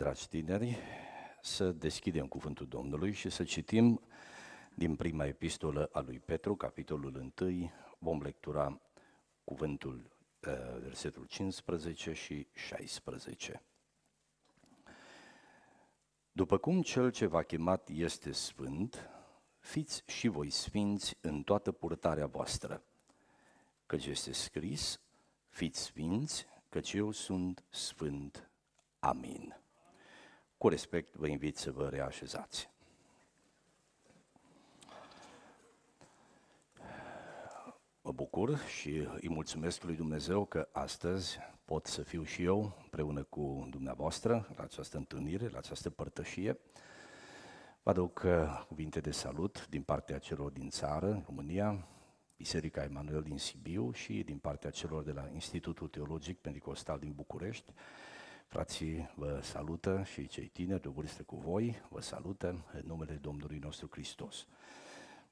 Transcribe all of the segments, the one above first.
dragi tineri, să deschidem cuvântul Domnului și să citim din prima epistolă a lui Petru, capitolul 1, vom lectura cuvântul eh, versetul 15 și 16. După cum cel ce v-a chemat este sfânt, fiți și voi sfinți în toată purtarea voastră, căci este scris, fiți sfinți, căci eu sunt sfânt. Amin. Cu respect vă invit să vă reașezați. Mă bucur și îi mulțumesc lui Dumnezeu că astăzi pot să fiu și eu împreună cu dumneavoastră la această întâlnire, la această părtășie. Vă aduc uh, cuvinte de salut din partea celor din țară, România, Biserica Emanuel din Sibiu și din partea celor de la Institutul Teologic Pentecostal din București, Frații vă salută și cei tineri de vârstă cu voi, vă salută în numele Domnului nostru Hristos.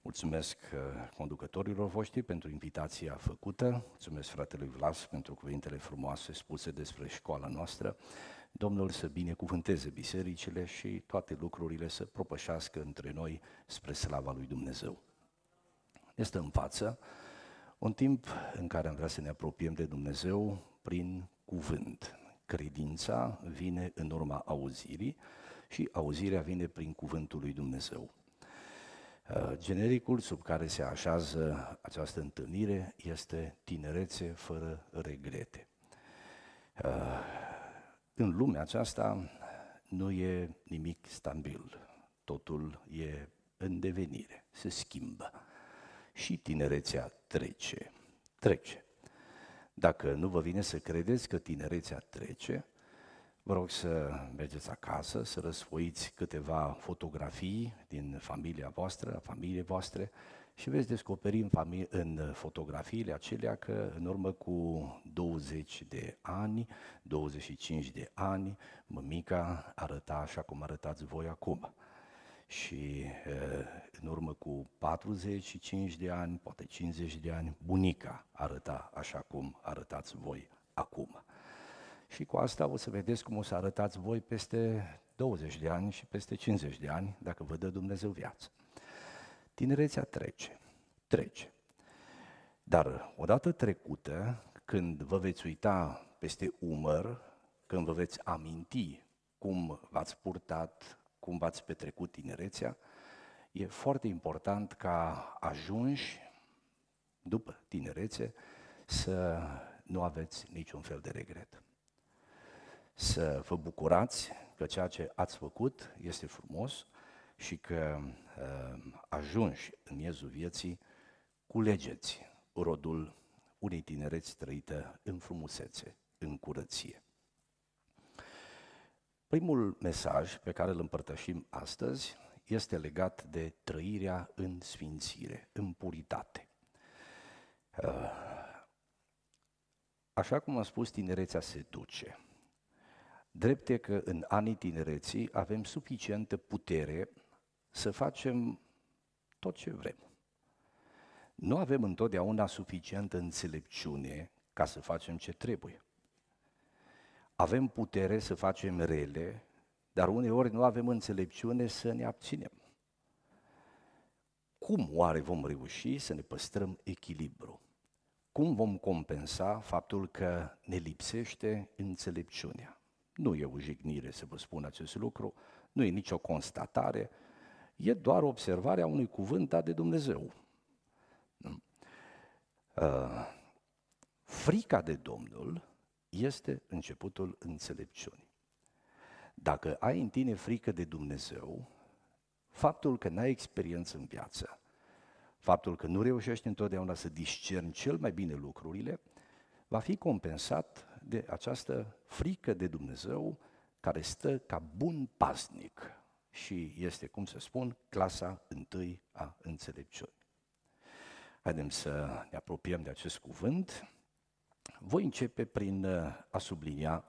Mulțumesc uh, conducătorilor voștri pentru invitația făcută, mulțumesc fratelui Vlas pentru cuvintele frumoase spuse despre școala noastră. Domnul să binecuvânteze bisericile și toate lucrurile să propășească între noi spre slava lui Dumnezeu. Este în față un timp în care am vrea să ne apropiem de Dumnezeu prin cuvânt. Credința vine în urma auzirii și auzirea vine prin cuvântul lui Dumnezeu. Uh, genericul sub care se așează această întâlnire este tinerețe fără regrete. Uh, în lumea aceasta nu e nimic stabil, totul e în devenire, se schimbă. Și tinerețea trece, trece. Dacă nu vă vine să credeți că tinerețea trece, vă rog să mergeți acasă, să răsfoiți câteva fotografii din familia voastră, a familiei voastre și veți descoperi în, famili- în fotografiile acelea că în urmă cu 20 de ani, 25 de ani, mămica arăta așa cum arătați voi acum și în urmă cu 45 de ani, poate 50 de ani, bunica arăta așa cum arătați voi acum. Și cu asta o să vedeți cum o să arătați voi peste 20 de ani și peste 50 de ani, dacă vă dă Dumnezeu viață. Tinerețea trece, trece. Dar odată trecută, când vă veți uita peste umăr, când vă veți aminti cum v-ați purtat, cum v-ați petrecut tinerețea, e foarte important ca ajungi după tinerețe să nu aveți niciun fel de regret. Să vă bucurați că ceea ce ați făcut este frumos și că uh, în miezul vieții, culegeți rodul unei tinereți trăită în frumusețe, în curăție. Primul mesaj pe care îl împărtășim astăzi este legat de trăirea în sfințire, în puritate. Uh, așa cum am spus, tinerețea se duce. Drept e că în anii tinereții avem suficientă putere să facem tot ce vrem. Nu avem întotdeauna suficientă înțelepciune ca să facem ce trebuie avem putere să facem rele, dar uneori nu avem înțelepciune să ne abținem. Cum oare vom reuși să ne păstrăm echilibru? Cum vom compensa faptul că ne lipsește înțelepciunea? Nu e o jignire să vă spun acest lucru, nu e nicio constatare, e doar observarea unui cuvânt de Dumnezeu. Uh, frica de Domnul este începutul înțelepciunii. Dacă ai în tine frică de Dumnezeu, faptul că n-ai experiență în viață, faptul că nu reușești întotdeauna să discerni cel mai bine lucrurile, va fi compensat de această frică de Dumnezeu care stă ca bun paznic și este, cum să spun, clasa întâi a înțelepciunii. Haideți să ne apropiem de acest cuvânt voi începe prin uh, a sublinia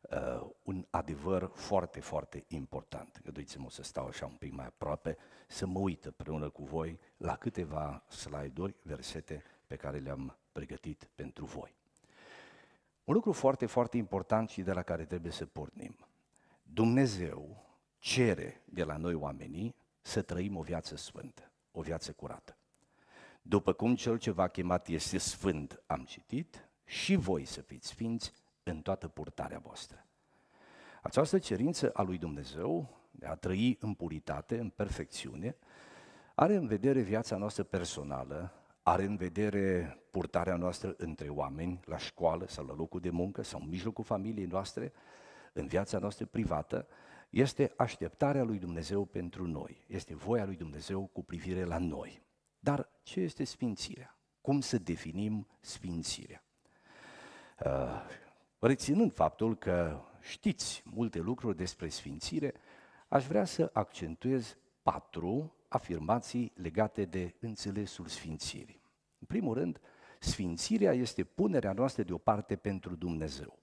uh, un adevăr foarte, foarte important. Găduiți-mă să stau așa un pic mai aproape, să mă uit împreună cu voi la câteva slide-uri, versete pe care le-am pregătit pentru voi. Un lucru foarte, foarte important și de la care trebuie să pornim. Dumnezeu cere de la noi oamenii să trăim o viață sfântă, o viață curată. După cum cel ce v-a chemat este sfânt, am citit, și voi să fiți sfinți în toată purtarea voastră. Această cerință a lui Dumnezeu de a trăi în puritate, în perfecțiune, are în vedere viața noastră personală, are în vedere purtarea noastră între oameni, la școală sau la locul de muncă sau în mijlocul familiei noastre, în viața noastră privată, este așteptarea lui Dumnezeu pentru noi, este voia lui Dumnezeu cu privire la noi. Dar ce este sfințirea? Cum să definim sfințirea? Uh, reținând faptul că știți multe lucruri despre sfințire, aș vrea să accentuez patru afirmații legate de înțelesul sfințirii. În primul rând, sfințirea este punerea noastră deoparte pentru Dumnezeu.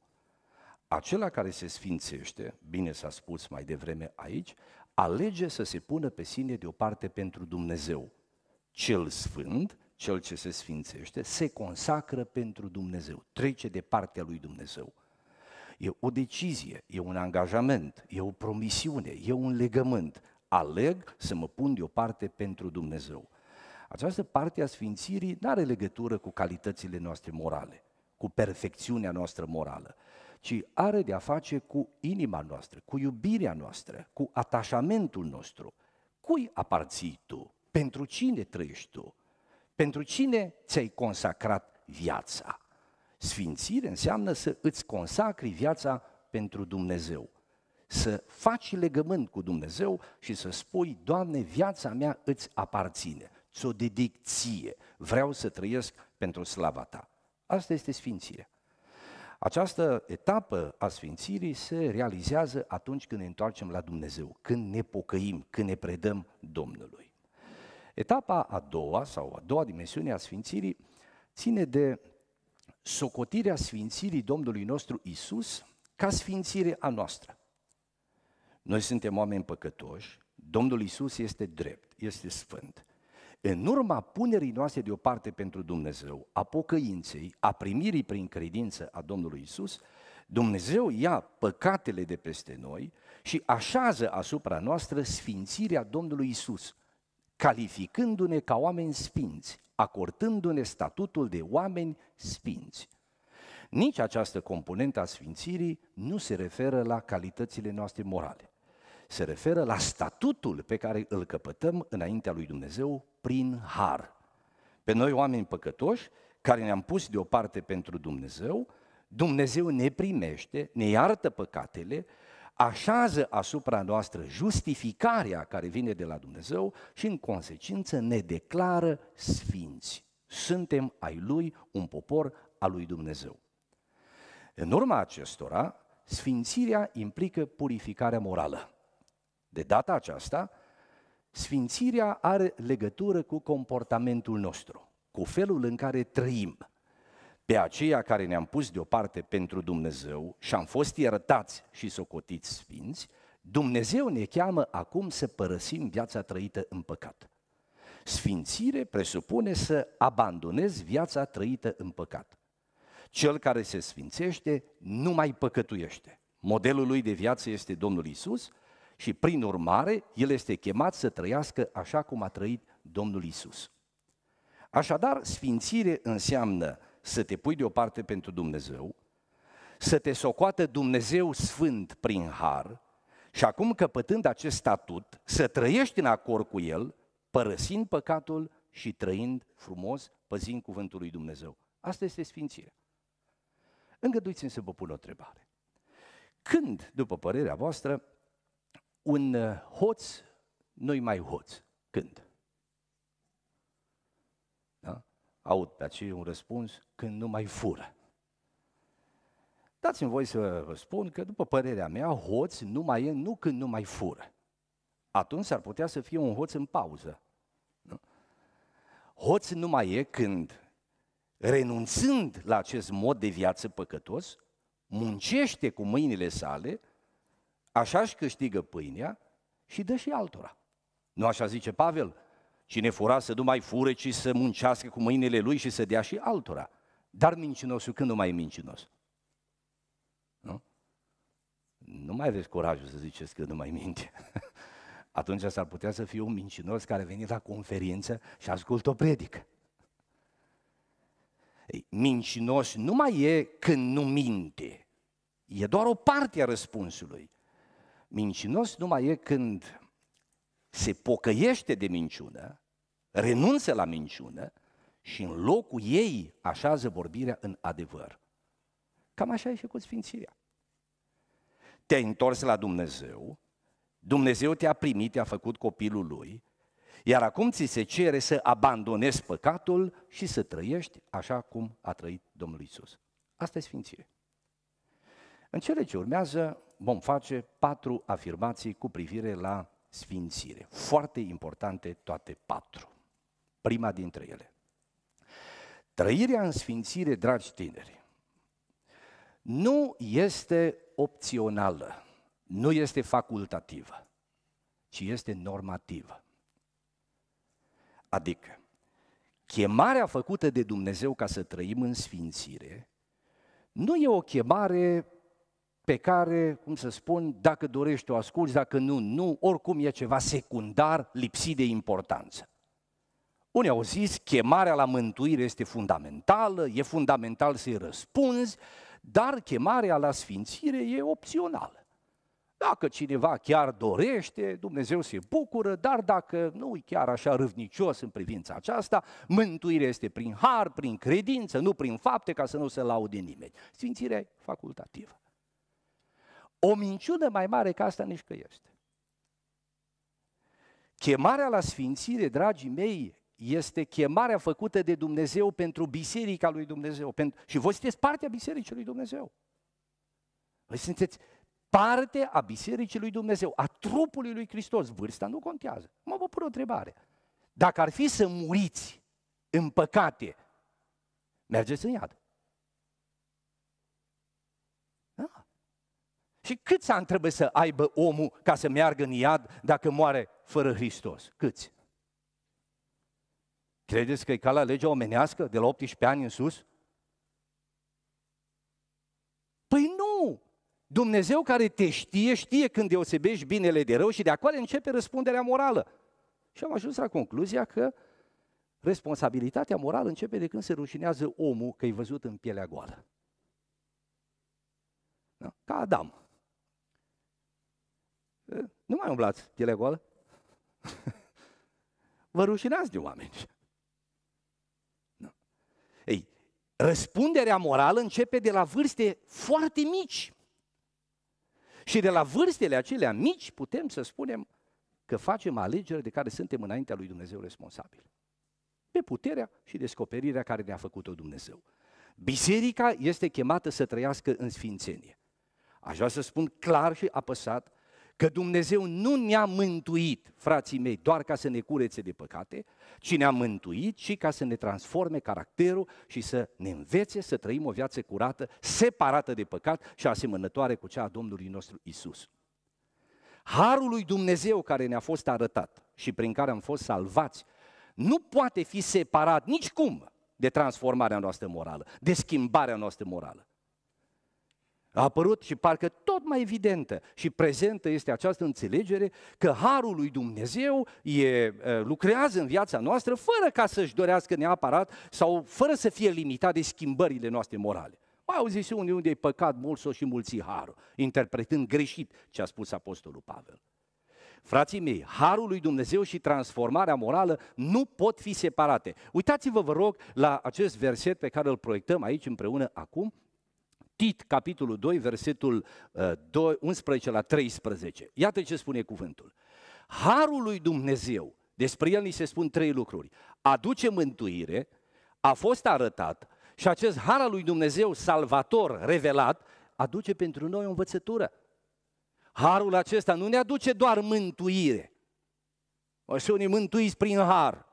Acela care se sfințește, bine s-a spus mai devreme aici, alege să se pună pe sine deoparte pentru Dumnezeu. Cel sfânt cel ce se sfințește, se consacră pentru Dumnezeu, trece de partea lui Dumnezeu. E o decizie, e un angajament, e o promisiune, e un legământ. Aleg să mă pun deoparte pentru Dumnezeu. Această parte a sfințirii nu are legătură cu calitățile noastre morale, cu perfecțiunea noastră morală, ci are de a face cu inima noastră, cu iubirea noastră, cu atașamentul nostru. Cui aparții tu? Pentru cine trăiești tu? Pentru cine ți-ai consacrat viața? Sfințire înseamnă să îți consacri viața pentru Dumnezeu. Să faci legământ cu Dumnezeu și să spui, Doamne, viața mea îți aparține, ți-o dedic ție, vreau să trăiesc pentru slava ta. Asta este sfințirea. Această etapă a sfințirii se realizează atunci când ne întoarcem la Dumnezeu, când ne pocăim, când ne predăm Domnului. Etapa a doua, sau a doua dimensiune a sfințirii, ține de socotirea sfințirii Domnului nostru Isus ca sfințire a noastră. Noi suntem oameni păcătoși, Domnul Isus este drept, este sfânt. În urma punerii noastre deoparte pentru Dumnezeu, a pocăinței, a primirii prin credință a Domnului Isus, Dumnezeu ia păcatele de peste noi și așează asupra noastră sfințirea Domnului Isus calificându-ne ca oameni sfinți, acordându-ne statutul de oameni sfinți. Nici această componentă a sfințirii nu se referă la calitățile noastre morale. Se referă la statutul pe care îl căpătăm înaintea lui Dumnezeu prin har. Pe noi, oameni păcătoși, care ne-am pus deoparte pentru Dumnezeu, Dumnezeu ne primește, ne iartă păcatele, așează asupra noastră justificarea care vine de la Dumnezeu și în consecință ne declară sfinți. Suntem ai Lui, un popor al lui Dumnezeu. În urma acestora, sfințirea implică purificarea morală. De data aceasta, sfințirea are legătură cu comportamentul nostru, cu felul în care trăim – pe aceia care ne-am pus deoparte pentru Dumnezeu și am fost iertați și socotiți sfinți, Dumnezeu ne cheamă acum să părăsim viața trăită în păcat. Sfințire presupune să abandonezi viața trăită în păcat. Cel care se sfințește nu mai păcătuiește. Modelul lui de viață este Domnul Isus și prin urmare el este chemat să trăiască așa cum a trăit Domnul Isus. Așadar, sfințire înseamnă să te pui deoparte pentru Dumnezeu, să te socoată Dumnezeu sfânt prin har și acum căpătând acest statut, să trăiești în acord cu el, părăsind păcatul și trăind frumos, păzind cuvântul lui Dumnezeu. Asta este sfinție. Îngăduiți-mi să vă pun o întrebare. Când, după părerea voastră, un hoț nu-i mai hoț? Când? aud pe aici un răspuns când nu mai fură. Dați-mi voi să vă spun că, după părerea mea, hoț nu mai e nu când nu mai fură. Atunci ar putea să fie un hoț în pauză. Nu? Hoț nu mai e când, renunțând la acest mod de viață păcătos, muncește cu mâinile sale, așa își câștigă pâinea și dă și altora. Nu așa zice Pavel? Cine fura să nu mai fure, ci să muncească cu mâinile lui și să dea și altora. Dar mincinosul când nu mai e mincinos? Nu? Nu mai aveți curajul să ziceți că nu mai minte. Atunci s-ar putea să fie un mincinos care a venit la conferință și ascultă o predică. Mincinos nu mai e când nu minte. E doar o parte a răspunsului. Mincinos nu mai e când se pocăiește de minciună renunță la minciună și în locul ei așează vorbirea în adevăr. Cam așa e și cu sfințirea. Te-ai întors la Dumnezeu, Dumnezeu te-a primit, te-a făcut copilul Lui, iar acum ți se cere să abandonezi păcatul și să trăiești așa cum a trăit Domnul Isus. Asta e sfințire. În cele ce urmează vom face patru afirmații cu privire la sfințire. Foarte importante toate patru prima dintre ele. Trăirea în sfințire, dragi tineri, nu este opțională, nu este facultativă, ci este normativă. Adică, chemarea făcută de Dumnezeu ca să trăim în sfințire nu e o chemare pe care, cum să spun, dacă dorești o asculți, dacă nu, nu, oricum e ceva secundar, lipsit de importanță. Unii au zis, chemarea la mântuire este fundamentală, e fundamental să-i răspunzi, dar chemarea la sfințire e opțională. Dacă cineva chiar dorește, Dumnezeu se bucură, dar dacă nu e chiar așa râvnicios în privința aceasta, mântuirea este prin har, prin credință, nu prin fapte, ca să nu se laude nimeni. Sfințirea e facultativă. O minciună mai mare ca asta nici că este. Chemarea la sfințire, dragii mei, este chemarea făcută de Dumnezeu pentru biserica lui Dumnezeu. Pentru... Și voi sunteți partea bisericii lui Dumnezeu. Voi sunteți parte a bisericii lui Dumnezeu, a trupului lui Hristos. Vârsta nu contează. Mă vă pun o întrebare. Dacă ar fi să muriți în păcate, mergeți în iad. Da. Și câți ani trebuie să aibă omul ca să meargă în iad dacă moare fără Hristos? Câți? Credeți că e ca la legea omenească de la 18 ani în sus? Păi nu! Dumnezeu care te știe, știe când deosebești binele de rău și de acolo începe răspunderea morală. Și am ajuns la concluzia că responsabilitatea morală începe de când se rușinează omul că-i văzut în pielea goală. Da? Ca Adam. Nu mai umblați pielea goală. Vă rușinați de oameni. Ei, răspunderea morală începe de la vârste foarte mici. Și de la vârstele acelea mici putem să spunem că facem alegeri de care suntem înaintea lui Dumnezeu responsabili. Pe puterea și descoperirea care ne-a făcut-o Dumnezeu. Biserica este chemată să trăiască în sfințenie. Aș vrea să spun clar și apăsat că Dumnezeu nu ne-a mântuit, frații mei, doar ca să ne curețe de păcate, ci ne-a mântuit și ca să ne transforme caracterul și să ne învețe să trăim o viață curată, separată de păcat și asemănătoare cu cea a Domnului nostru Isus. Harul lui Dumnezeu care ne-a fost arătat și prin care am fost salvați, nu poate fi separat nicicum de transformarea noastră morală, de schimbarea noastră morală a apărut și parcă tot mai evidentă și prezentă este această înțelegere că Harul lui Dumnezeu e, lucrează în viața noastră fără ca să-și dorească neapărat sau fără să fie limitat de schimbările noastre morale. Mai auzit și unii unde e păcat mult sau și mulți harul, interpretând greșit ce a spus Apostolul Pavel. Frații mei, harul lui Dumnezeu și transformarea morală nu pot fi separate. Uitați-vă, vă rog, la acest verset pe care îl proiectăm aici împreună acum, Tit, capitolul 2, versetul 2, uh, 11 la 13. Iată ce spune cuvântul. Harul lui Dumnezeu, despre el ni se spun trei lucruri. Aduce mântuire, a fost arătat și acest har al lui Dumnezeu salvator revelat aduce pentru noi o învățătură. Harul acesta nu ne aduce doar mântuire. O să unii mântuiți prin har.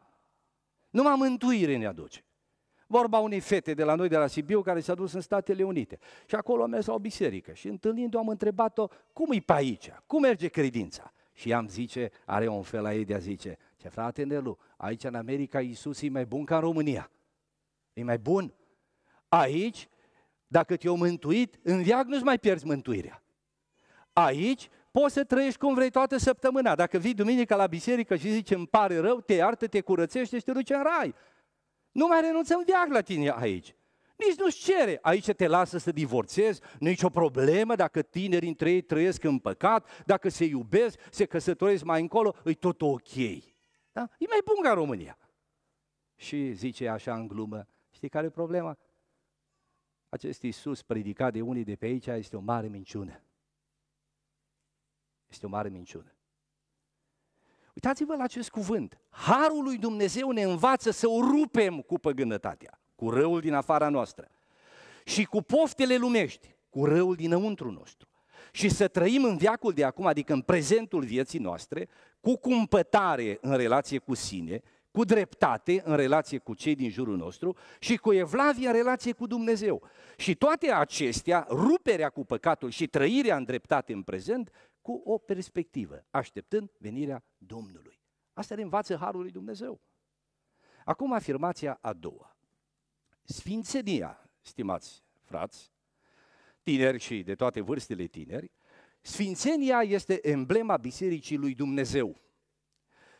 Numai mântuire ne aduce. Vorba unei fete de la noi, de la Sibiu, care s-a dus în Statele Unite. Și acolo a mers la o biserică și întâlnindu-o am întrebat-o, cum e pe aici? Cum merge credința? Și am zice, are un fel la ei de a zice, ce frate Nelu, aici în America Iisus e mai bun ca în România. E mai bun. Aici, dacă te o mântuit, în viac nu-ți mai pierzi mântuirea. Aici poți să trăiești cum vrei toată săptămâna. Dacă vii duminica la biserică și zici îmi pare rău, te iartă, te curățește și te duce în rai. Nu mai renunțăm viac la tine aici. Nici nu-ți cere. Aici te lasă să divorțezi, nu e nicio problemă dacă tineri între ei trăiesc în păcat, dacă se iubesc, se căsătoresc mai încolo, e tot ok. Da? E mai bun ca România. Și zice așa în glumă, știi care e problema? Acest Iisus predicat de unii de pe aici este o mare minciună. Este o mare minciună. Uitați-vă la acest cuvânt. Harul lui Dumnezeu ne învață să o rupem cu păgânătatea, cu răul din afara noastră și cu poftele lumești, cu răul dinăuntru nostru. Și să trăim în viacul de acum, adică în prezentul vieții noastre, cu cumpătare în relație cu sine, cu dreptate în relație cu cei din jurul nostru și cu evlavie în relație cu Dumnezeu. Și toate acestea, ruperea cu păcatul și trăirea în dreptate în prezent, cu o perspectivă, așteptând venirea Domnului. Asta le învață Harul lui Dumnezeu. Acum afirmația a doua. Sfințenia, stimați frați, tineri și de toate vârstele tineri, sfințenia este emblema Bisericii lui Dumnezeu.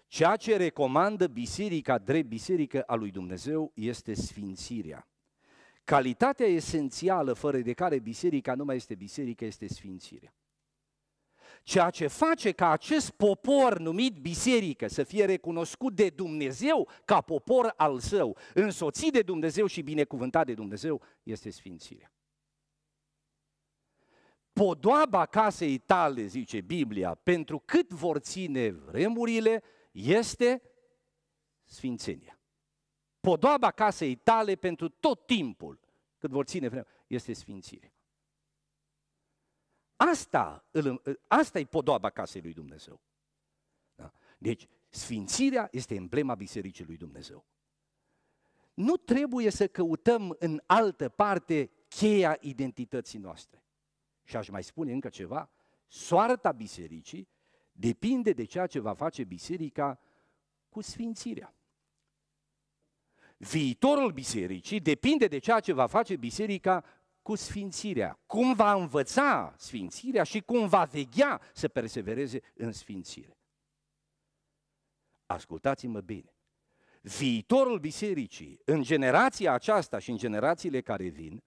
Ceea ce recomandă biserica drept biserică a lui Dumnezeu este sfințirea. Calitatea esențială fără de care biserica nu mai este biserică este sfințirea ceea ce face ca acest popor numit biserică să fie recunoscut de Dumnezeu ca popor al său, însoțit de Dumnezeu și binecuvântat de Dumnezeu, este sfințirea. Podoaba casei tale, zice Biblia, pentru cât vor ține vremurile, este sfințenia. Podoaba casei tale pentru tot timpul, cât vor ține vremurile, este sfințire. Asta, îl, asta e podoaba casei lui Dumnezeu. Da? Deci, sfințirea este emblema Bisericii lui Dumnezeu. Nu trebuie să căutăm în altă parte cheia identității noastre. Și aș mai spune încă ceva, soarta bisericii depinde de ceea ce va face biserica cu sfințirea. Viitorul bisericii depinde de ceea ce va face biserica cu sfințirea, cum va învăța sfințirea și cum va veghea să persevereze în sfințire. Ascultați-mă bine. Viitorul bisericii, în generația aceasta și în generațiile care vin,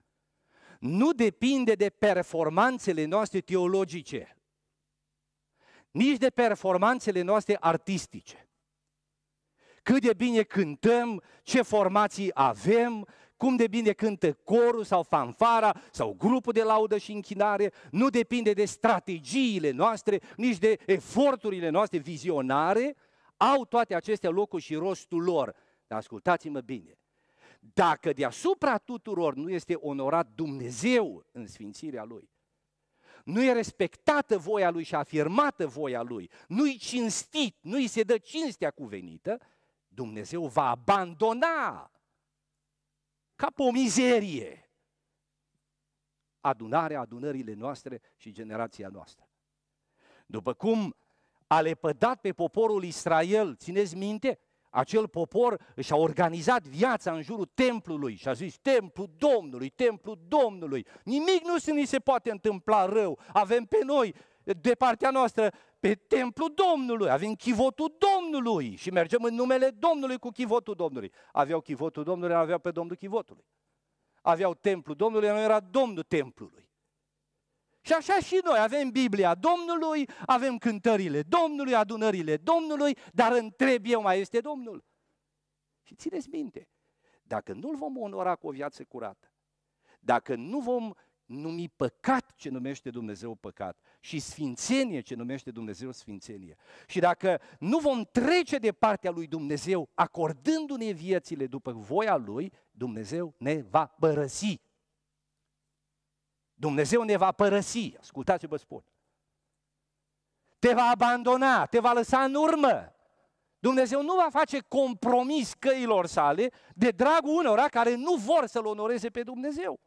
nu depinde de performanțele noastre teologice, nici de performanțele noastre artistice. Cât de bine cântăm, ce formații avem, cum de bine cântă corul sau fanfara sau grupul de laudă și închinare, nu depinde de strategiile noastre, nici de eforturile noastre vizionare, au toate acestea locul și rostul lor. Dar ascultați-mă bine, dacă deasupra tuturor nu este onorat Dumnezeu în sfințirea Lui, nu e respectată voia Lui și afirmată voia Lui, nu-i cinstit, nu-i se dă cinstea cuvenită, Dumnezeu va abandona ca pe o mizerie adunarea, adunările noastre și generația noastră. După cum a lepădat pe poporul Israel, țineți minte, acel popor și-a organizat viața în jurul templului și a zis templul Domnului, templul Domnului, nimic nu se ni se poate întâmpla rău, avem pe noi de partea noastră pe templul Domnului, avem chivotul Domnului și mergem în numele Domnului cu chivotul Domnului. Aveau chivotul Domnului, aveau pe Domnul chivotului. Aveau templul Domnului, nu era Domnul templului. Și așa și noi avem Biblia Domnului, avem cântările Domnului, adunările Domnului, dar întreb eu, mai este Domnul? Și țineți minte, dacă nu-L vom onora cu o viață curată, dacă nu vom numi păcat ce numește Dumnezeu păcat și sfințenie ce numește Dumnezeu sfințenie. Și dacă nu vom trece de partea lui Dumnezeu acordându-ne viețile după voia lui, Dumnezeu ne va părăsi. Dumnezeu ne va părăsi, ascultați ce vă spun. Te va abandona, te va lăsa în urmă. Dumnezeu nu va face compromis căilor sale de dragul unora care nu vor să-L onoreze pe Dumnezeu.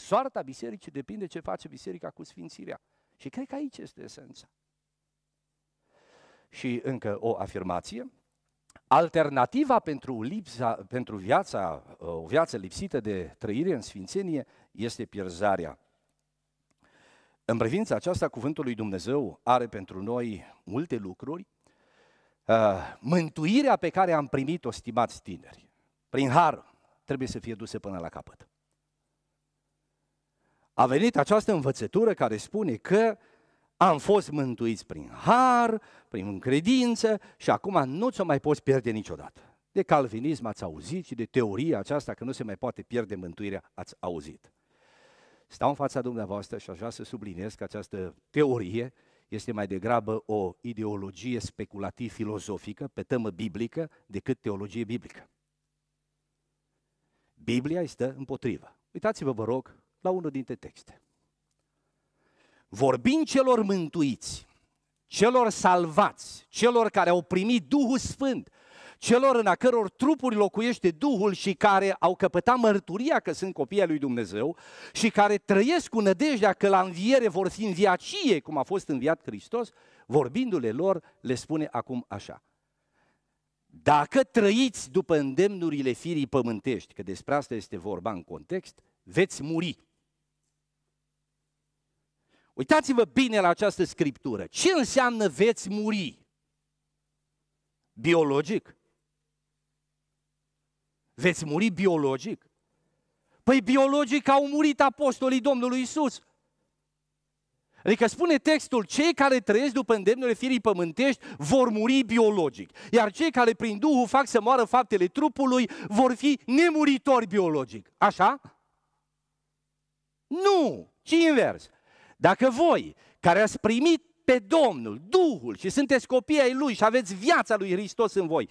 Soarta bisericii depinde ce face biserica cu sfințirea. Și cred că aici este esența. Și încă o afirmație. Alternativa pentru, lipsa, pentru viața, o viață lipsită de trăire în sfințenie este pierzarea. În privința aceasta, cuvântul lui Dumnezeu are pentru noi multe lucruri. Uh, mântuirea pe care am primit-o, stimați tineri, prin har, trebuie să fie dusă până la capăt a venit această învățătură care spune că am fost mântuiți prin har, prin credință și acum nu ți-o mai poți pierde niciodată. De calvinism ați auzit și de teoria aceasta că nu se mai poate pierde mântuirea ați auzit. Stau în fața dumneavoastră și aș vrea să subliniez că această teorie este mai degrabă o ideologie speculativ-filozofică pe temă biblică decât teologie biblică. Biblia este împotrivă. Uitați-vă, vă rog, la unul dintre texte. Vorbind celor mântuiți, celor salvați, celor care au primit Duhul Sfânt, celor în a căror trupuri locuiește Duhul și care au căpătat mărturia că sunt copii ai lui Dumnezeu și care trăiesc cu nădejdea că la înviere vor fi viacie, cum a fost înviat Hristos, vorbindu-le lor, le spune acum așa. Dacă trăiți după îndemnurile firii pământești, că despre asta este vorba în context, veți muri. Uitați-vă bine la această scriptură. Ce înseamnă veți muri? Biologic? Veți muri biologic? Păi biologic au murit apostolii Domnului Isus. Adică spune textul, cei care trăiesc după îndemnurile firii pământești vor muri biologic, iar cei care prin Duhul fac să moară faptele trupului vor fi nemuritori biologic. Așa? Nu, ci invers. Dacă voi, care ați primit pe Domnul, Duhul și sunteți copii ai Lui și aveți viața Lui Hristos în voi,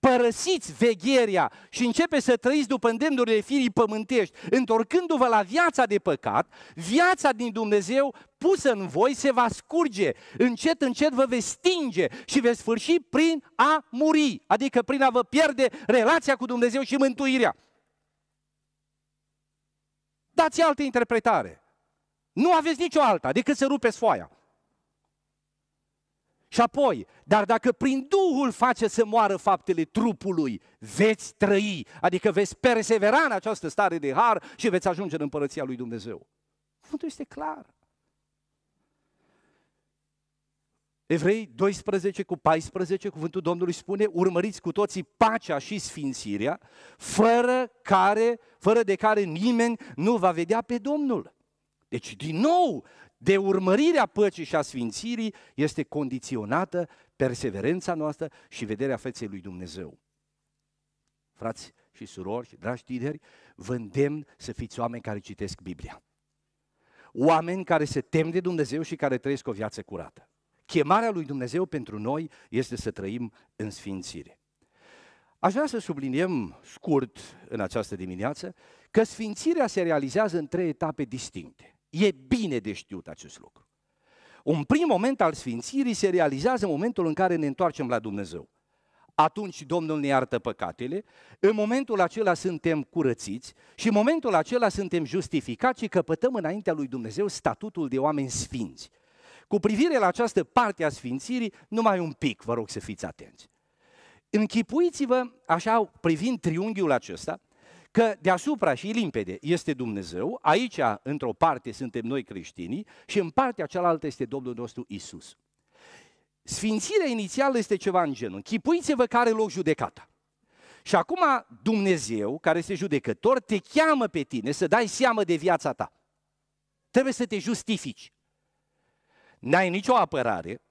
părăsiți vegheria și începeți să trăiți după îndemnurile firii pământești, întorcându-vă la viața de păcat, viața din Dumnezeu pusă în voi se va scurge, încet, încet vă veți stinge și veți sfârși prin a muri, adică prin a vă pierde relația cu Dumnezeu și mântuirea. Dați altă interpretare. Nu aveți nicio alta decât să rupeți foaia. Și apoi, dar dacă prin Duhul face să moară faptele trupului, veți trăi, adică veți persevera în această stare de har și veți ajunge în împărăția lui Dumnezeu. Cuvântul este clar. Evrei 12 cu 14, cuvântul Domnului spune, urmăriți cu toții pacea și sfințirea, fără, care, fără de care nimeni nu va vedea pe Domnul. Deci, din nou, de urmărirea păcii și a sfințirii este condiționată perseverența noastră și vederea feței lui Dumnezeu. Frați și surori și dragi tineri, vă îndemn să fiți oameni care citesc Biblia. Oameni care se tem de Dumnezeu și care trăiesc o viață curată. Chemarea lui Dumnezeu pentru noi este să trăim în sfințire. Aș vrea să subliniem scurt în această dimineață că sfințirea se realizează în trei etape distincte. E bine de știut acest lucru. Un prim moment al sfințirii se realizează în momentul în care ne întoarcem la Dumnezeu. Atunci Domnul ne iartă păcatele, în momentul acela suntem curățiți și în momentul acela suntem justificați și căpătăm înaintea lui Dumnezeu statutul de oameni sfinți. Cu privire la această parte a sfințirii, numai un pic, vă rog să fiți atenți. Închipuiți-vă, așa, privind triunghiul acesta, că deasupra și limpede este Dumnezeu, aici într-o parte suntem noi creștinii și în partea cealaltă este Domnul nostru Isus. Sfințirea inițială este ceva în genul, chipuiți-vă care loc judecata. Și acum Dumnezeu, care este judecător, te cheamă pe tine să dai seamă de viața ta. Trebuie să te justifici. N-ai nicio apărare,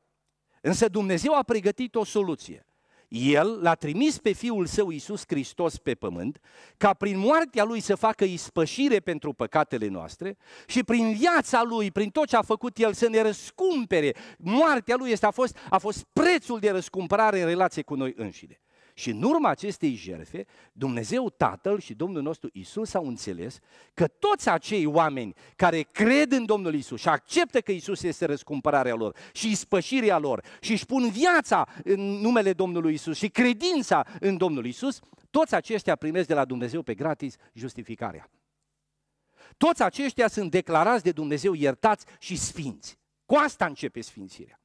însă Dumnezeu a pregătit o soluție. El l-a trimis pe Fiul Său Iisus Hristos pe pământ, ca prin moartea Lui să facă ispășire pentru păcatele noastre și prin viața Lui, prin tot ce a făcut El, să ne răscumpere. Moartea Lui este, a, fost, a fost prețul de răscumpărare în relație cu noi înșine. Și în urma acestei jerfe, Dumnezeu Tatăl și Domnul nostru Isus au înțeles că toți acei oameni care cred în Domnul Isus și acceptă că Isus este răscumpărarea lor și ispășirea lor și își pun viața în numele Domnului Isus și credința în Domnul Isus, toți aceștia primesc de la Dumnezeu pe gratis justificarea. Toți aceștia sunt declarați de Dumnezeu iertați și sfinți. Cu asta începe sfințirea.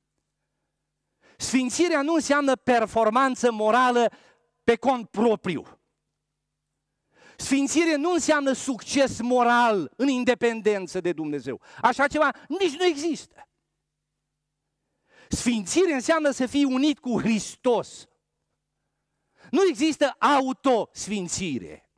Sfințirea nu înseamnă performanță morală pe cont propriu. Sfințire nu înseamnă succes moral în independență de Dumnezeu. Așa ceva nici nu există. Sfințire înseamnă să fii unit cu Hristos. Nu există autosfințire.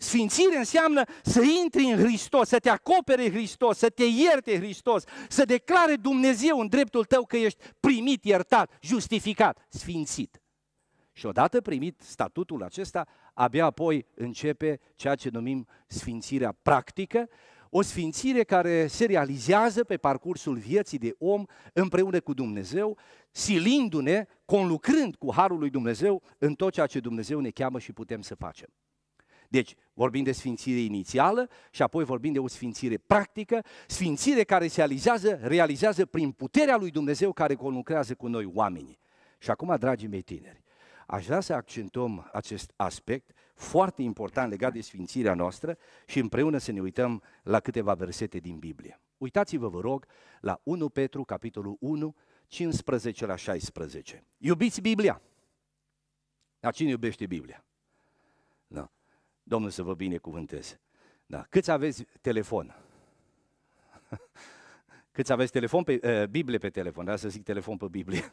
Sfințire înseamnă să intri în Hristos, să te acopere Hristos, să te ierte Hristos, să declare Dumnezeu în dreptul tău că ești primit, iertat, justificat, sfințit. Și odată primit statutul acesta, abia apoi începe ceea ce numim sfințirea practică, o sfințire care se realizează pe parcursul vieții de om împreună cu Dumnezeu, silindu-ne, conlucrând cu Harul lui Dumnezeu în tot ceea ce Dumnezeu ne cheamă și putem să facem. Deci vorbim de sfințire inițială și apoi vorbim de o sfințire practică, sfințire care se realizează, realizează prin puterea lui Dumnezeu care conlucrează cu noi oamenii. Și acum, dragii mei tineri, aș vrea să accentuăm acest aspect foarte important legat de sfințirea noastră și împreună să ne uităm la câteva versete din Biblie. Uitați-vă, vă rog, la 1 Petru, capitolul 1, 15 la 16. Iubiți Biblia! Dar cine iubește Biblia? Domnul să vă binecuvânteze. Da. Câți aveți telefon? Câți aveți telefon pe, uh, Biblie pe telefon, da? să zic telefon pe Biblie.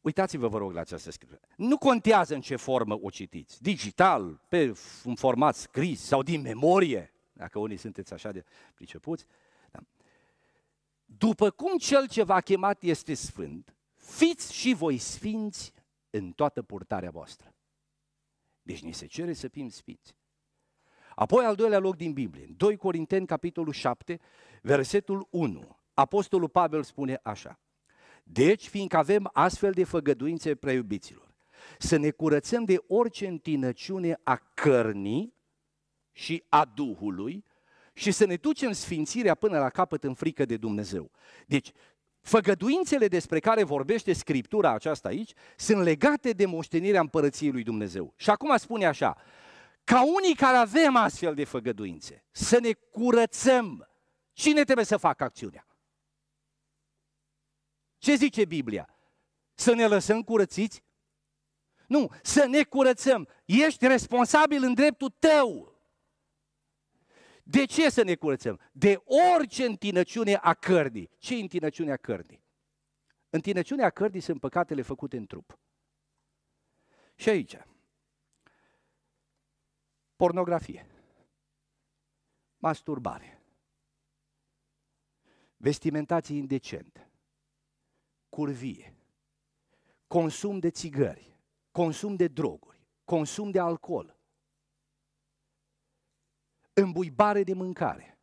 Uitați-vă, vă rog, la această scriptură. Nu contează în ce formă o citiți, digital, pe un format scris sau din memorie, dacă unii sunteți așa de pricepuți. Da. După cum cel ce v-a chemat este sfânt, fiți și voi sfinți în toată purtarea voastră. Deci ni se cere să fim sfinți. Apoi al doilea loc din Biblie, 2 Corinteni, capitolul 7, versetul 1. Apostolul Pavel spune așa, Deci, fiindcă avem astfel de făgăduințe preiubiților, să ne curățăm de orice întinăciune a cărnii și a Duhului și să ne ducem sfințirea până la capăt în frică de Dumnezeu. Deci, Făgăduințele despre care vorbește Scriptura aceasta aici sunt legate de moștenirea împărăției lui Dumnezeu. Și acum spune așa, ca unii care avem astfel de făgăduințe, să ne curățăm. Cine trebuie să facă acțiunea? Ce zice Biblia? Să ne lăsăm curățiți? Nu, să ne curățăm. Ești responsabil în dreptul tău. De ce să ne curățăm? De orice întinăciune a cărnii. Ce e întinăciunea cărnii? Întinăciunea cărnii sunt păcatele făcute în trup. Și aici, pornografie, masturbare, vestimentație indecentă, curvie, consum de țigări, consum de droguri, consum de alcool, îmbuibare de mâncare.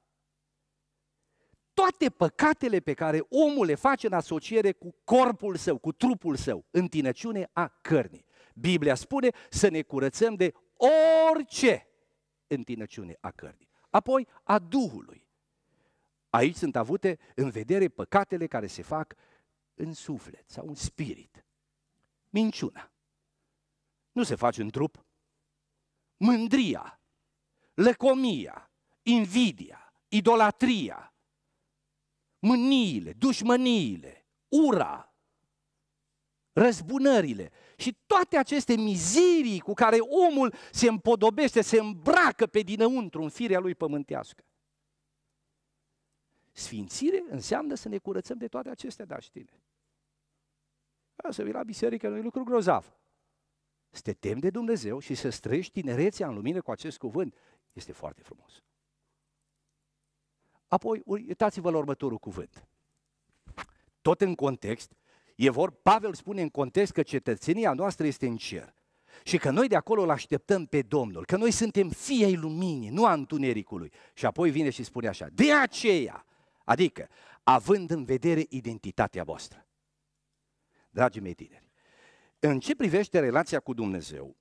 Toate păcatele pe care omul le face în asociere cu corpul său, cu trupul său, întinăciune a cărnii. Biblia spune să ne curățăm de orice întinăciune a cărnii. Apoi a Duhului. Aici sunt avute în vedere păcatele care se fac în suflet sau în spirit. Minciuna. Nu se face în trup. Mândria lăcomia, invidia, idolatria, mâniile, dușmăniile, ura, răzbunările și toate aceste mizirii cu care omul se împodobește, se îmbracă pe dinăuntru în firea lui pământească. Sfințire înseamnă să ne curățăm de toate acestea, da, știne. A, să vii la biserică nu e lucru grozav. Să te temi de Dumnezeu și să străiești tinerețea în lumină cu acest cuvânt. Este foarte frumos. Apoi, uitați-vă la următorul cuvânt. Tot în context, e vor, Pavel spune în context că cetățenia noastră este în cer și că noi de acolo îl așteptăm pe Domnul, că noi suntem fii ai luminii, nu a întunericului. Și apoi vine și spune așa, de aceea, adică, având în vedere identitatea voastră. Dragii mei tineri, în ce privește relația cu Dumnezeu,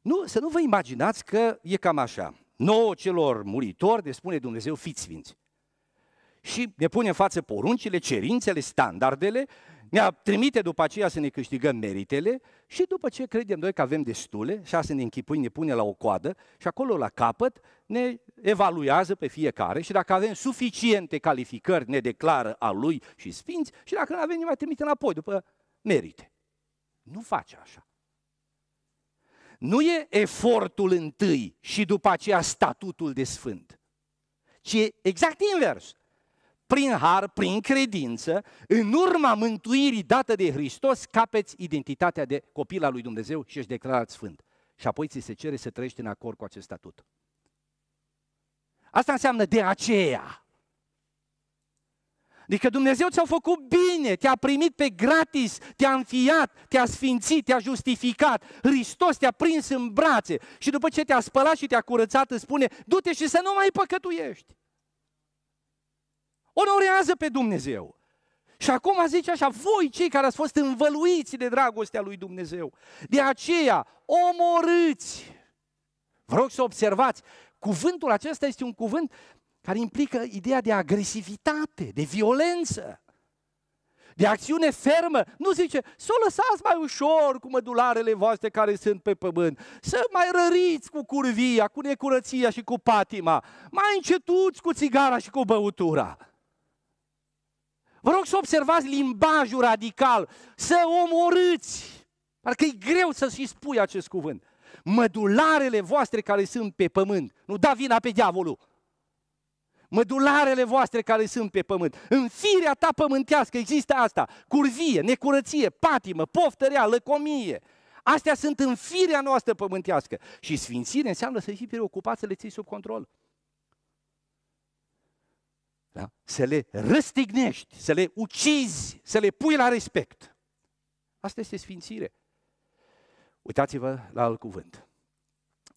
nu, să nu vă imaginați că e cam așa nouă celor muritori de spune Dumnezeu, fiți sfinți. Și ne pune în față poruncile, cerințele, standardele, ne trimite după aceea să ne câștigăm meritele și după ce credem noi că avem destule, să ne închipui, ne pune la o coadă și acolo la capăt ne evaluează pe fiecare și dacă avem suficiente calificări ne declară a lui și sfinți și dacă nu avem ne mai trimite înapoi după merite. Nu face așa. Nu e efortul întâi și după aceea statutul de sfânt, ci e exact invers. Prin har, prin credință, în urma mântuirii dată de Hristos, capeți identitatea de copil al lui Dumnezeu și ești declarat sfânt. Și apoi ți se cere să trăiești în acord cu acest statut. Asta înseamnă de aceea. Adică Dumnezeu ți-a făcut bine, te-a primit pe gratis, te-a înfiat, te-a sfințit, te-a justificat. Hristos te-a prins în brațe și după ce te-a spălat și te-a curățat, îți spune, du-te și să nu mai păcătuiești. Onorează pe Dumnezeu. Și acum zice așa, voi cei care ați fost învăluiți de dragostea lui Dumnezeu, de aceea omorâți. Vă rog să observați, cuvântul acesta este un cuvânt care implică ideea de agresivitate, de violență, de acțiune fermă. Nu zice, să o lăsați mai ușor cu mădularele voastre care sunt pe pământ, să mai răriți cu curvia, cu necurăția și cu patima, mai încetuți cu țigara și cu băutura. Vă rog să observați limbajul radical, să omorâți. Parcă e greu să și spui acest cuvânt. Mădularele voastre care sunt pe pământ. Nu da vina pe diavolul mădularele voastre care sunt pe pământ. În firea ta pământească există asta, curvie, necurăție, patimă, poftărea, lăcomie. Astea sunt în firea noastră pământească. Și sfințire înseamnă să fii preocupat să le ții sub control. Da? Să le răstignești, să le ucizi, să le pui la respect. Asta este sfințire. Uitați-vă la alt cuvânt.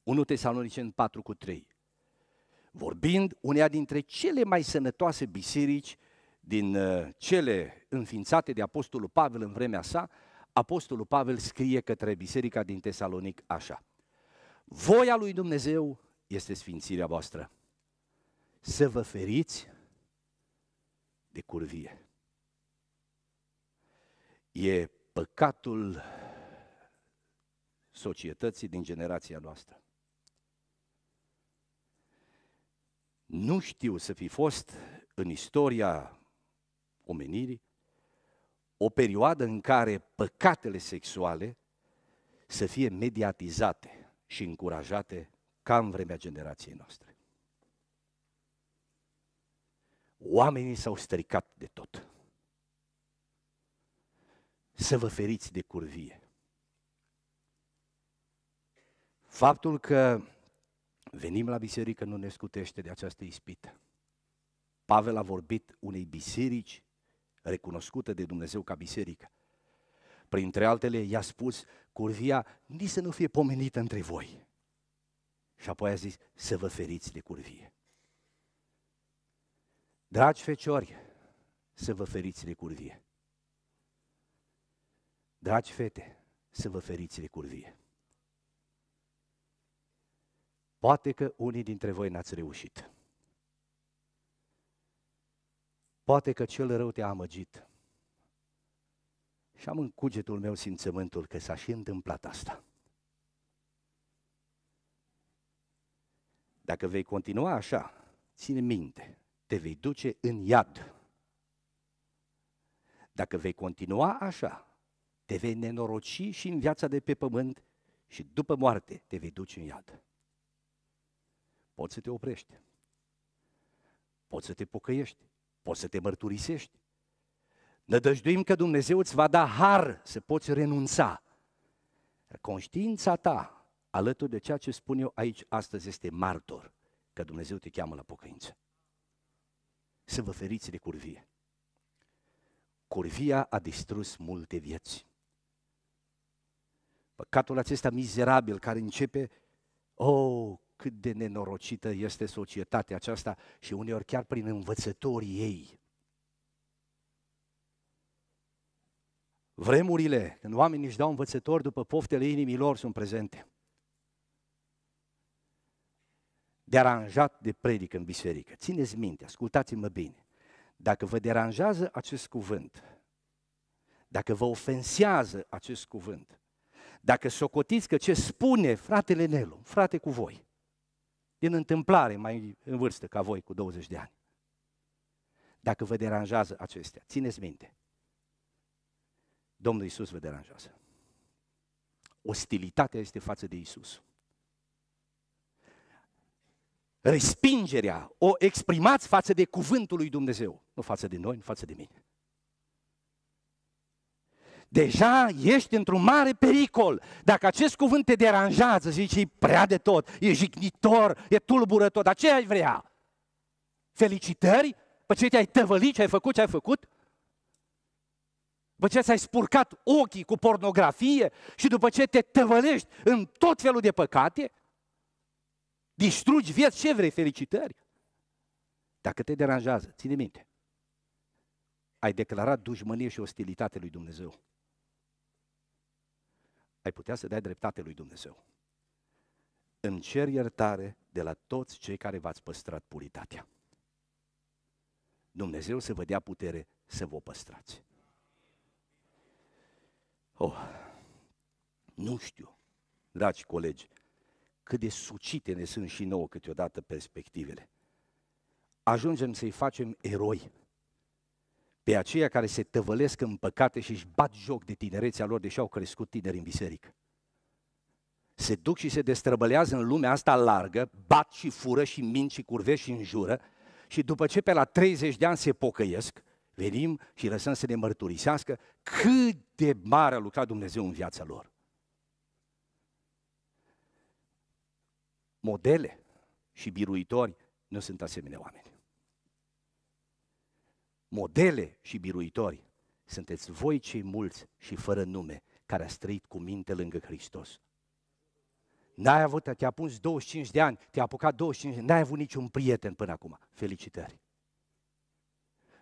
1 Tesalonicen 4 cu 3 vorbind unea dintre cele mai sănătoase biserici din uh, cele înființate de Apostolul Pavel în vremea sa, Apostolul Pavel scrie către biserica din Tesalonic așa. Voia lui Dumnezeu este sfințirea voastră. Să vă feriți de curvie. E păcatul societății din generația noastră. nu știu să fi fost în istoria omenirii o perioadă în care păcatele sexuale să fie mediatizate și încurajate ca în vremea generației noastre. Oamenii s-au stricat de tot. Să vă feriți de curvie. Faptul că Venim la biserică, nu ne scutește de această ispită. Pavel a vorbit unei biserici recunoscută de Dumnezeu ca biserică. Printre altele, i-a spus, curvia nici să nu fie pomenită între voi. Și apoi a zis, să vă feriți de curvie. Dragi feciori, să vă feriți de curvie. Dragi fete, să vă feriți de curvie. Poate că unii dintre voi n-ați reușit. Poate că cel rău te-a amăgit. Și am în cugetul meu simțământul că s-a și întâmplat asta. Dacă vei continua așa, ține minte, te vei duce în iad. Dacă vei continua așa, te vei nenoroci și în viața de pe pământ și după moarte te vei duce în iad poți să te oprești, poți să te pocăiești, poți să te mărturisești. Nădăjduim că Dumnezeu îți va da har să poți renunța. Conștiința ta, alături de ceea ce spun eu aici astăzi, este martor că Dumnezeu te cheamă la pocăință. Să vă feriți de curvie. Curvia a distrus multe vieți. Păcatul acesta mizerabil care începe, oh, cât de nenorocită este societatea aceasta și uneori chiar prin învățătorii ei. Vremurile când oamenii își dau învățători după poftele inimilor sunt prezente. Deranjat de predică în biserică. Țineți minte, ascultați-mă bine. Dacă vă deranjează acest cuvânt, dacă vă ofensează acest cuvânt, dacă socotiți că ce spune fratele Nelu, frate cu voi, din întâmplare, mai în vârstă ca voi cu 20 de ani. Dacă vă deranjează acestea, țineți minte, Domnul Isus vă deranjează. Ostilitatea este față de Isus. Respingerea o exprimați față de cuvântul lui Dumnezeu, nu față de noi, nu față de mine deja ești într-un mare pericol. Dacă acest cuvânt te deranjează, zici, e prea de tot, e jignitor, e tulburător, dar ce ai vrea? Felicitări? Pe păi ce te-ai tăvălit, ce ai făcut, ce ai făcut? După ce ți-ai spurcat ochii cu pornografie și după ce te tăvălești în tot felul de păcate? Distrugi vieți, ce vrei, felicitări? Dacă te deranjează, ține minte, ai declarat dușmănie și ostilitate lui Dumnezeu ai putea să dai dreptate lui Dumnezeu. Îmi cer iertare de la toți cei care v-ați păstrat puritatea. Dumnezeu să vă dea putere să vă păstrați. Oh, nu știu, dragi colegi, cât de sucite ne sunt și nouă câteodată perspectivele. Ajungem să-i facem eroi pe aceia care se tăvălesc în păcate și își bat joc de tinerețea lor, deși au crescut tineri în biserică. Se duc și se destrăbălează în lumea asta largă, bat și fură și mint și curvești și înjură și după ce pe la 30 de ani se pocăiesc, venim și lăsăm să ne mărturisească cât de mare a lucrat Dumnezeu în viața lor. Modele și biruitori nu sunt asemenea oameni modele și biruitori sunteți voi cei mulți și fără nume care a trăit cu minte lângă Hristos. N-ai avut, te-a pus 25 de ani, te-a apucat 25 n-ai avut niciun prieten până acum. Felicitări!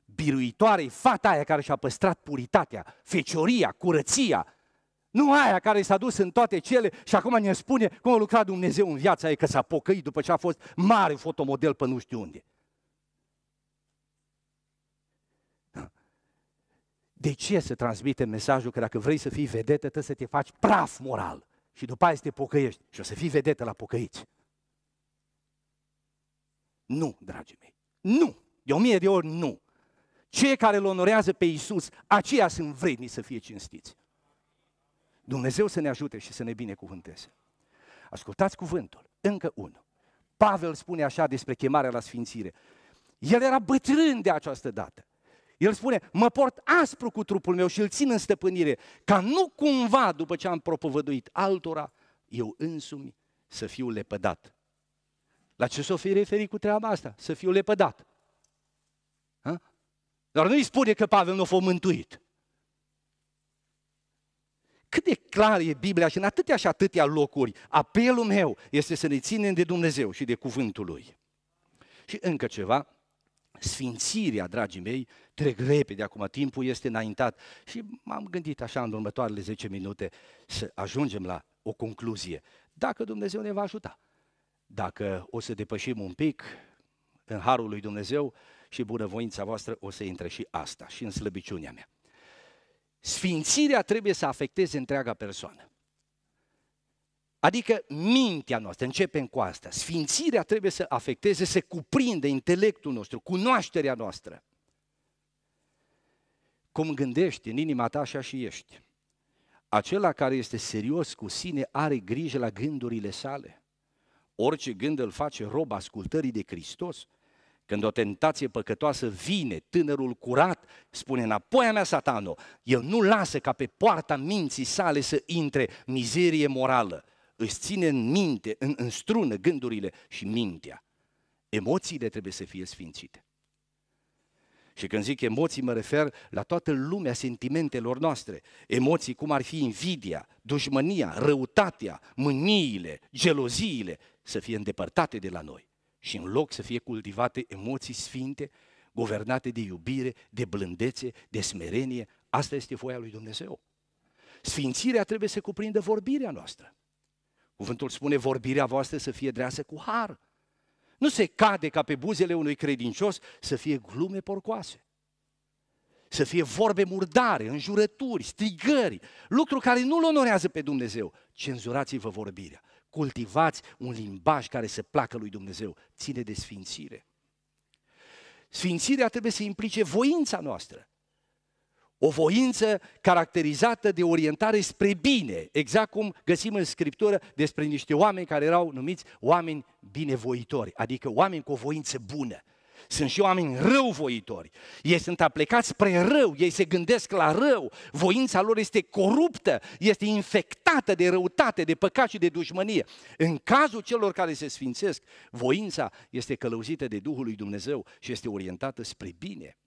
Biruitoare fata aia care și-a păstrat puritatea, fecioria, curăția, nu aia care s-a dus în toate cele și acum ne spune cum a lucrat Dumnezeu în viața ei, că s-a pocăit după ce a fost mare fotomodel pe nu știu unde. De ce să transmite mesajul că dacă vrei să fii vedetă, trebuie să te faci praf moral și după aceea să te pocăiești și o să fii vedetă la pocăiți? Nu, dragii mei, nu! De o mie de ori nu! Cei care îl onorează pe Iisus, aceia sunt vrednici să fie cinstiți. Dumnezeu să ne ajute și să ne binecuvânteze. Ascultați cuvântul, încă unul. Pavel spune așa despre chemarea la sfințire. El era bătrân de această dată. El spune, mă port aspru cu trupul meu și îl țin în stăpânire, ca nu cumva, după ce am propovăduit altora, eu însumi să fiu lepădat. La ce s-o fi referit cu treaba asta? Să fiu lepădat. Ha? Dar nu-i spune că Pavel nu a fost mântuit. Cât de clar e Biblia și în atâtea și atâtea locuri, apelul meu este să ne ținem de Dumnezeu și de cuvântul Lui. Și încă ceva, Sfințirea, dragii mei, trec repede acum, timpul este înaintat și m-am gândit așa în următoarele 10 minute să ajungem la o concluzie. Dacă Dumnezeu ne va ajuta, dacă o să depășim un pic în harul lui Dumnezeu și bunăvoința voastră o să intre și asta, și în slăbiciunea mea. Sfințirea trebuie să afecteze întreaga persoană. Adică mintea noastră, începem cu asta. Sfințirea trebuie să afecteze, să cuprinde intelectul nostru, cunoașterea noastră. Cum gândești în inima ta, așa și ești. Acela care este serios cu sine are grijă la gândurile sale. Orice gând îl face rob ascultării de Hristos. Când o tentație păcătoasă vine, tânărul curat spune înapoi a mea satano, el nu lasă ca pe poarta minții sale să intre mizerie morală, îți ține în minte, în, în strună gândurile și mintea. Emoțiile trebuie să fie sfințite. Și când zic emoții, mă refer la toată lumea sentimentelor noastre. Emoții cum ar fi invidia, dușmânia, răutatea, mâniile, geloziile, să fie îndepărtate de la noi. Și în loc să fie cultivate emoții sfinte, guvernate de iubire, de blândețe, de smerenie, asta este voia lui Dumnezeu. Sfințirea trebuie să cuprindă vorbirea noastră. Cuvântul spune, vorbirea voastră să fie dreasă cu har. Nu se cade ca pe buzele unui credincios să fie glume porcoase. Să fie vorbe murdare, înjurături, strigări, lucruri care nu-L onorează pe Dumnezeu. Cenzurați-vă vorbirea. Cultivați un limbaj care să placă lui Dumnezeu. Ține de sfințire. Sfințirea trebuie să implice voința noastră. O voință caracterizată de orientare spre bine, exact cum găsim în Scriptură despre niște oameni care erau numiți oameni binevoitori, adică oameni cu o voință bună. Sunt și oameni răuvoitori. Ei sunt aplecați spre rău, ei se gândesc la rău, voința lor este coruptă, este infectată de răutate, de păcat și de dușmănie. În cazul celor care se sfințesc, voința este călăuzită de Duhul lui Dumnezeu și este orientată spre bine.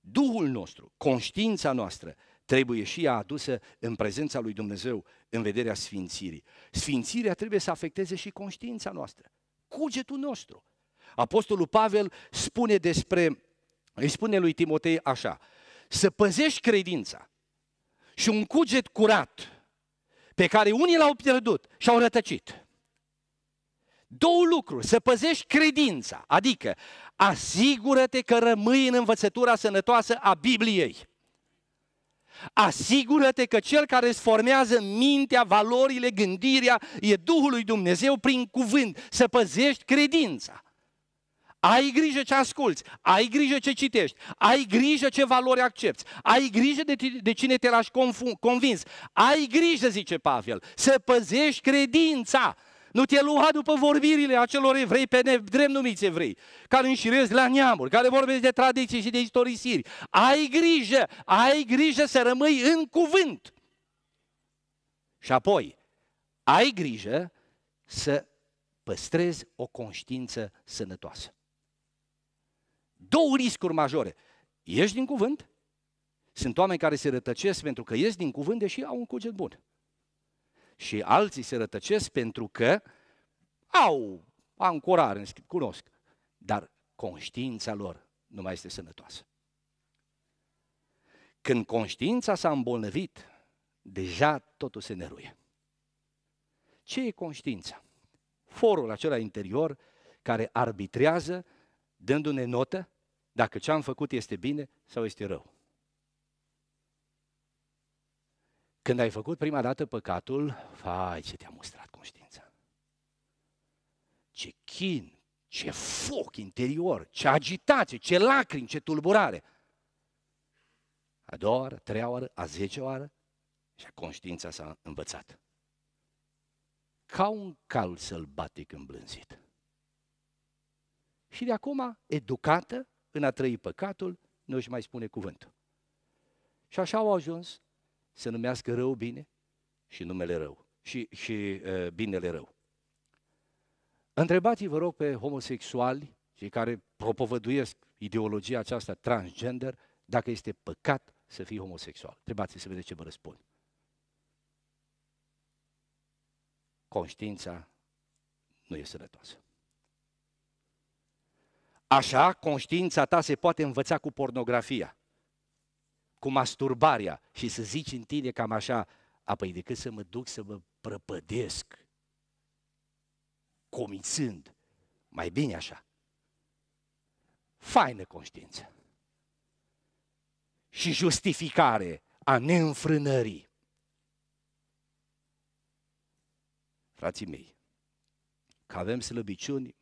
Duhul nostru, conștiința noastră, trebuie și ea adusă în prezența lui Dumnezeu, în vederea sfințirii. Sfințirea trebuie să afecteze și conștiința noastră, cugetul nostru. Apostolul Pavel spune despre, îi spune lui Timotei așa, să păzești credința și un cuget curat pe care unii l-au pierdut și au rătăcit. Două lucruri, să păzești credința, adică asigură-te că rămâi în învățătura sănătoasă a Bibliei. Asigură-te că cel care îți formează mintea, valorile, gândirea e Duhul lui Dumnezeu prin cuvânt, să păzești credința. Ai grijă ce asculți, ai grijă ce citești, ai grijă ce valori accepti, ai grijă de, de cine te lași convins, ai grijă, zice Pavel, să păzești credința. Nu te lua după vorbirile acelor evrei pe nedrept numiți evrei, care înșiresc la neamuri, care vorbesc de tradiții și de istorisiri. Ai grijă, ai grijă să rămâi în cuvânt. Și apoi, ai grijă să păstrezi o conștiință sănătoasă. Două riscuri majore. Ești din cuvânt? Sunt oameni care se rătăcesc pentru că ies din cuvânt, deși au un cuget bun și alții se rătăcesc pentru că au ancorare, cunosc, dar conștiința lor nu mai este sănătoasă. Când conștiința s-a îmbolnăvit, deja totul se neruie. Ce e conștiința? Forul acela interior care arbitrează, dându-ne notă dacă ce am făcut este bine sau este rău. Când ai făcut prima dată păcatul, fai ce te-a mustrat conștiința. Ce chin, ce foc interior, ce agitație, ce lacrimi, ce tulburare. A doua oară, a treia oară, a zece oară și conștiința s-a învățat. Ca un cal sălbatic îmblânzit. Și de acum, educată în a trăi păcatul, nu își mai spune cuvântul. Și așa au ajuns se numească rău bine și numele rău și, și uh, binele rău. Întrebați-vă rog pe homosexuali, cei care propovăduiesc ideologia aceasta transgender, dacă este păcat să fii homosexual. Întrebați să vedeți ce vă răspund. Conștiința nu e sănătoasă. Așa, conștiința ta se poate învăța cu pornografia cu masturbarea și să zici în tine cam așa, apoi decât să mă duc să mă prăpădesc, comițând, mai bine așa. Faină conștiință. Și justificare a neînfrânării. Frații mei, că avem slăbiciuni,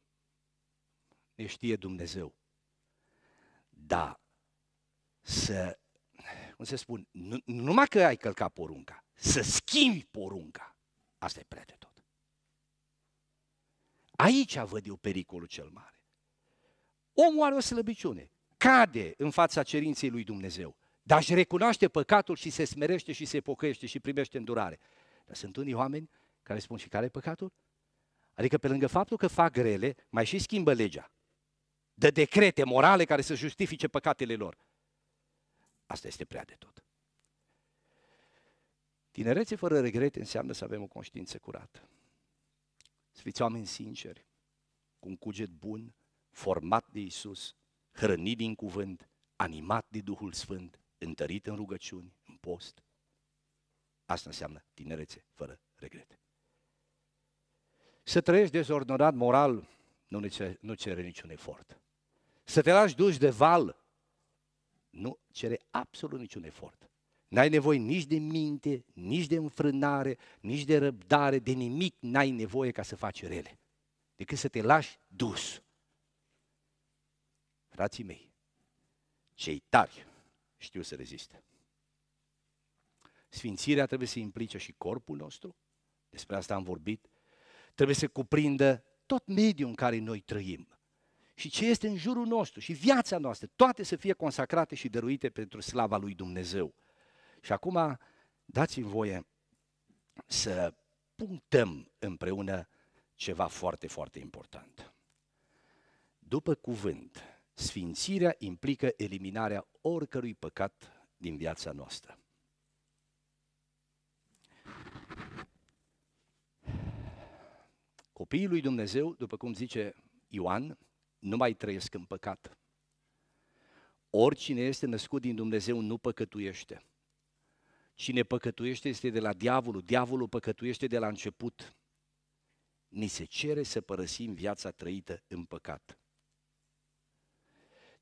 ne știe Dumnezeu. Da, să unde se spun, nu, numai că ai călcat porunca, să schimbi porunca. Asta e prea de tot. Aici văd eu pericolul cel mare. Omul are o slăbiciune, cade în fața cerinței lui Dumnezeu, dar își recunoaște păcatul și se smerește și se pocăiește și primește îndurare. Dar sunt unii oameni care spun și care e păcatul? Adică pe lângă faptul că fac grele, mai și schimbă legea. Dă decrete morale care să justifice păcatele lor. Asta este prea de tot. Tinerețe fără regrete înseamnă să avem o conștiință curată. Să fiți oameni sinceri, cu un cuget bun, format de Isus, hrănit din cuvânt, animat de Duhul Sfânt, întărit în rugăciuni, în post. Asta înseamnă tinerețe fără regrete. Să trăiești dezordonat moral nu, nu cere niciun efort. Să te lași duși de val nu cere absolut niciun efort. N-ai nevoie nici de minte, nici de înfrânare, nici de răbdare, de nimic n-ai nevoie ca să faci rele. Decât să te lași dus. Frații mei, cei tari știu să reziste. Sfințirea trebuie să implice și corpul nostru, despre asta am vorbit, trebuie să cuprindă tot mediul în care noi trăim și ce este în jurul nostru și viața noastră, toate să fie consacrate și dăruite pentru slava lui Dumnezeu. Și acum dați-mi voie să punctăm împreună ceva foarte, foarte important. După cuvânt, sfințirea implică eliminarea oricărui păcat din viața noastră. Copiii lui Dumnezeu, după cum zice Ioan, nu mai trăiesc în păcat. Oricine este născut din Dumnezeu nu păcătuiește. Cine păcătuiește este de la diavolul, diavolul păcătuiește de la început. Ni se cere să părăsim viața trăită în păcat.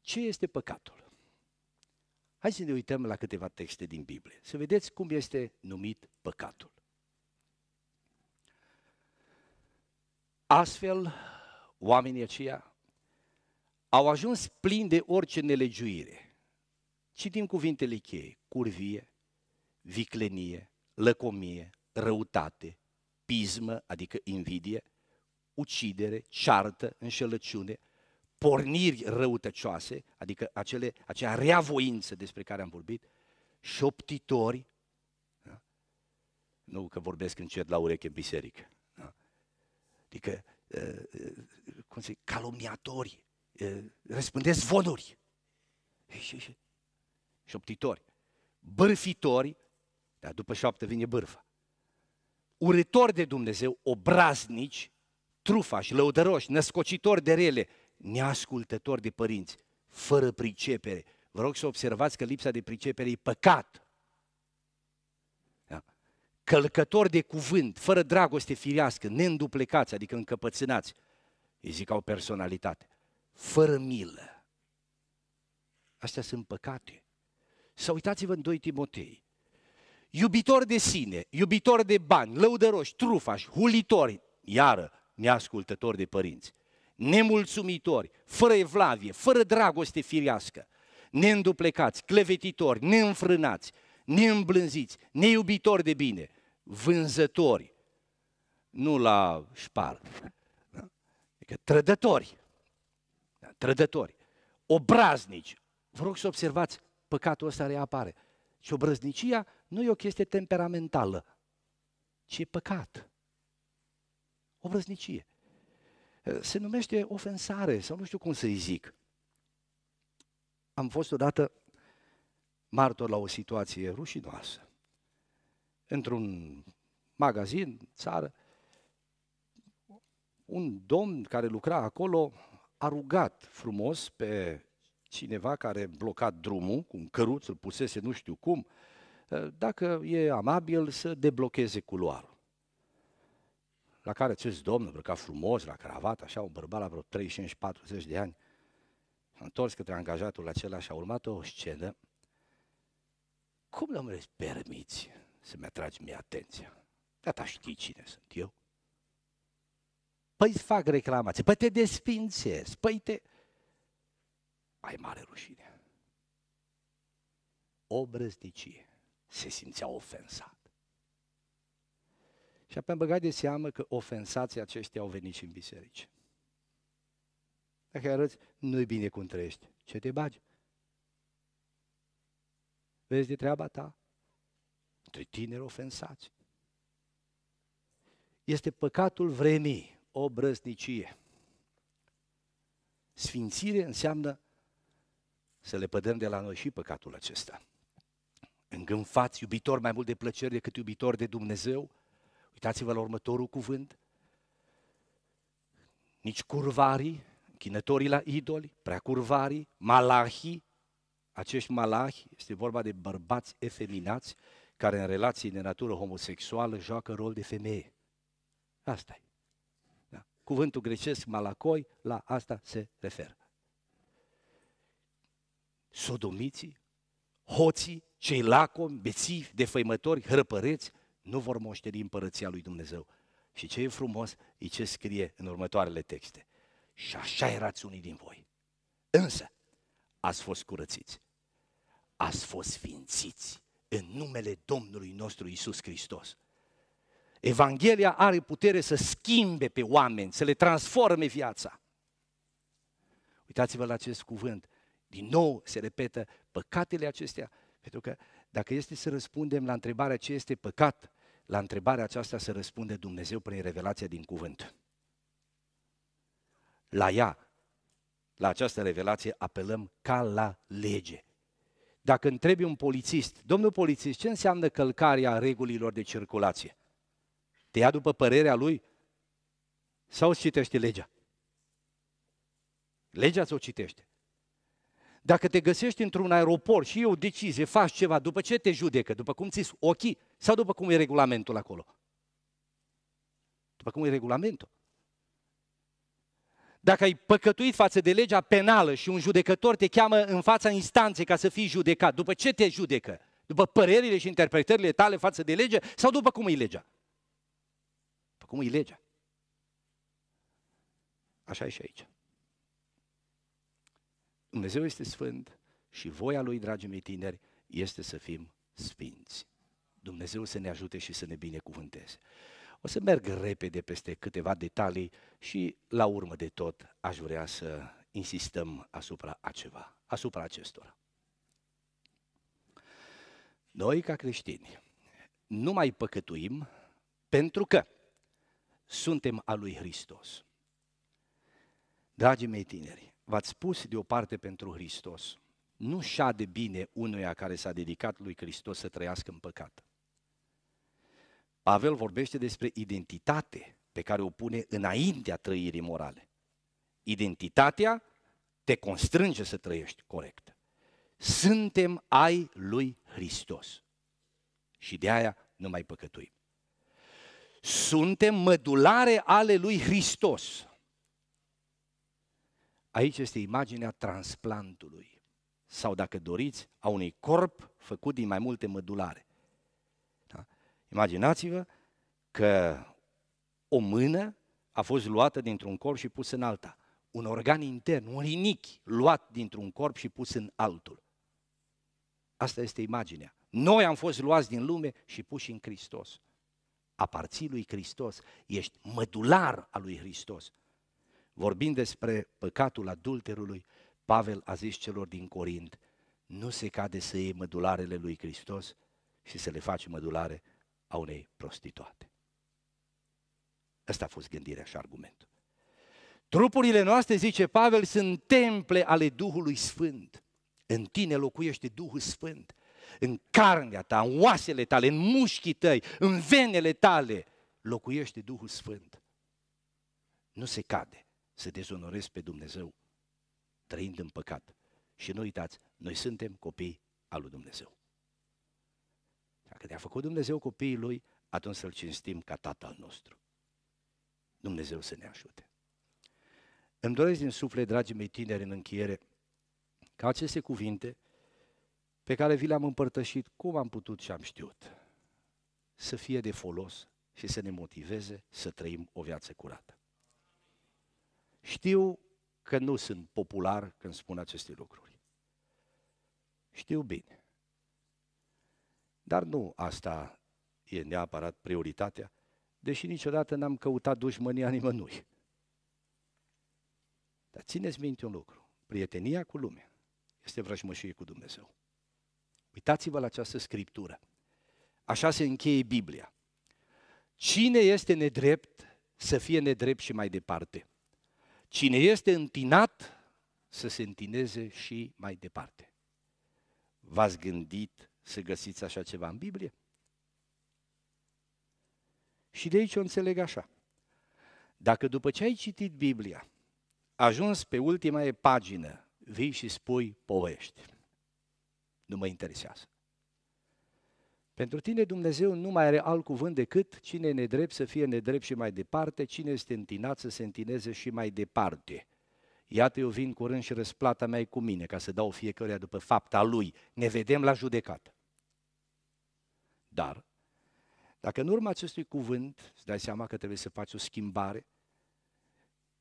Ce este păcatul? Hai să ne uităm la câteva texte din Biblie, să vedeți cum este numit păcatul. Astfel, oamenii aceia au ajuns plini de orice nelegiuire. Citim cuvintele cheie, curvie, viclenie, lăcomie, răutate, pismă, adică invidie, ucidere, ceartă, înșelăciune, porniri răutăcioase, adică acele, acea reavoință despre care am vorbit, șoptitori, da? nu că vorbesc încet la ureche în biserică, da? adică, ă, ă, cum se calomniatori, răspândesc zvonuri. Șoptitori, bârfitori, dar după șoaptă vine bârfa. Uritori de Dumnezeu, obraznici, trufași, lăudăroși, născocitori de rele, neascultători de părinți, fără pricepere. Vă rog să observați că lipsa de pricepere e păcat. Da? Călcători de cuvânt, fără dragoste firească, neînduplecați, adică încăpățânați, îi zic au personalitate fără milă. Astea sunt păcate. Să uitați-vă în 2 Timotei. Iubitor de sine, iubitor de bani, lăudăroși, trufași, hulitori, iară, neascultători de părinți, nemulțumitori, fără evlavie, fără dragoste firească, neînduplecați, clevetitori, neînfrânați, neîmblânziți, neiubitori de bine, vânzători, nu la șpar, adică trădători, trădători, obraznici. Vă rog să observați, păcatul ăsta reapare. Și obrăznicia nu e o chestie temperamentală, ci e păcat. Obrăznicie. Se numește ofensare sau nu știu cum să-i zic. Am fost odată martor la o situație rușinoasă. Într-un magazin, țară, un domn care lucra acolo a rugat frumos pe cineva care a blocat drumul, cu un căruț, îl pusese nu știu cum, ă, dacă e amabil să deblocheze culoarul. La care acest domn, îmbrăcat frumos, la cravat, așa, un bărbat la vreo 35-40 de ani, a întors către angajatul acela și a urmat o scenă. Cum, domnule, îți permiți să-mi atragi mie atenția? Gata, știi cine sunt eu? păi îți fac reclamații, păi te desfințez, păi te... Mai mare rușine. brăznicie. Se simțea ofensat. Și apoi am băgat de seamă că ofensații aceștia au venit și în biserici. Dacă arăți, nu-i bine cum trăiești, ce te bagi? Vezi de treaba ta? Între tineri ofensați. Este păcatul vremii obrăznicie. Sfințire înseamnă să le pădăm de la noi și păcatul acesta. Îngânfați iubitor mai mult de plăceri decât iubitor de Dumnezeu. Uitați-vă la următorul cuvânt. Nici curvarii, chinătorii la idoli, prea curvarii, malahii, acești malahi, este vorba de bărbați efeminați care în relații de natură homosexuală joacă rol de femeie. Asta e cuvântul grecesc malacoi la asta se referă. Sodomiții, hoții, cei lacomi, bețivi, defăimători, hrăpăreți, nu vor moșteri împărăția lui Dumnezeu. Și ce e frumos e ce scrie în următoarele texte. Și așa erați unii din voi. Însă, ați fost curățiți, ați fost sfințiți în numele Domnului nostru Isus Hristos Evanghelia are putere să schimbe pe oameni, să le transforme viața. Uitați-vă la acest cuvânt. Din nou se repetă păcatele acestea, pentru că dacă este să răspundem la întrebarea ce este păcat, la întrebarea aceasta se răspunde Dumnezeu prin revelația din cuvânt. La ea, la această revelație, apelăm ca la lege. Dacă întrebi un polițist, domnul polițist, ce înseamnă călcarea regulilor de circulație? Te ia după părerea lui? Sau îți citește legea? Legea ți-o citește. Dacă te găsești într-un aeroport și e o decizie, faci ceva, după ce te judecă? După cum ți ochii? Sau după cum e regulamentul acolo? După cum e regulamentul. Dacă ai păcătuit față de legea penală și un judecător te cheamă în fața instanței ca să fii judecat, după ce te judecă? După părerile și interpretările tale față de lege sau după cum e legea? capul, cum e legea. Așa e și aici. Dumnezeu este sfânt și voia lui, dragii mei tineri, este să fim sfinți. Dumnezeu să ne ajute și să ne binecuvânteze. O să merg repede peste câteva detalii și la urmă de tot aș vrea să insistăm asupra a ceva, asupra acestora. Noi, ca creștini, nu mai păcătuim pentru că suntem a lui Hristos. Dragii mei tineri, v-ați pus deoparte pentru Hristos. Nu de bine unuia care s-a dedicat lui Hristos să trăiască în păcat. Pavel vorbește despre identitate pe care o pune înaintea trăirii morale. Identitatea te constrânge să trăiești corect. Suntem ai lui Hristos. Și de aia nu mai păcătuim. Suntem mădulare ale lui Hristos. Aici este imaginea transplantului sau, dacă doriți, a unui corp făcut din mai multe mădulare. Da? Imaginați-vă că o mână a fost luată dintr-un corp și pusă în alta. Un organ intern, un rinichi, luat dintr-un corp și pus în altul. Asta este imaginea. Noi am fost luați din lume și puși în Hristos aparții lui Hristos, ești mădular al lui Hristos. Vorbind despre păcatul adulterului, Pavel a zis celor din Corint, nu se cade să iei mădularele lui Hristos și să le faci mădulare a unei prostituate. Ăsta a fost gândirea și argumentul. Trupurile noastre, zice Pavel, sunt temple ale Duhului Sfânt. În tine locuiește Duhul Sfânt în carnea ta, în oasele tale, în mușchii tăi, în venele tale, locuiește Duhul Sfânt. Nu se cade să dezonorezi pe Dumnezeu trăind în păcat. Și nu uitați, noi suntem copii al lui Dumnezeu. Dacă ne-a făcut Dumnezeu copiii lui, atunci să-L cinstim ca Tatăl nostru. Dumnezeu să ne ajute. Îmi doresc din suflet, dragii mei tineri, în închiere, ca aceste cuvinte pe care vi le-am împărtășit cum am putut și am știut, să fie de folos și să ne motiveze să trăim o viață curată. Știu că nu sunt popular când spun aceste lucruri. Știu bine. Dar nu asta e neapărat prioritatea, deși niciodată n-am căutat dușmănia nimănui. Dar țineți minte un lucru. Prietenia cu lumea este vrăjmășie cu Dumnezeu. Uitați-vă la această scriptură. Așa se încheie Biblia. Cine este nedrept, să fie nedrept și mai departe. Cine este întinat, să se întineze și mai departe. V-ați gândit să găsiți așa ceva în Biblie? Și de aici o înțeleg așa. Dacă după ce ai citit Biblia, ajuns pe ultima pagină, vii și spui povești nu mă interesează. Pentru tine Dumnezeu nu mai are alt cuvânt decât cine e nedrept să fie nedrept și mai departe, cine este întinat să se întineze și mai departe. Iată, eu vin curând și răsplata mea e cu mine, ca să dau fiecăruia după fapta lui. Ne vedem la judecată. Dar, dacă în urma acestui cuvânt îți dai seama că trebuie să faci o schimbare,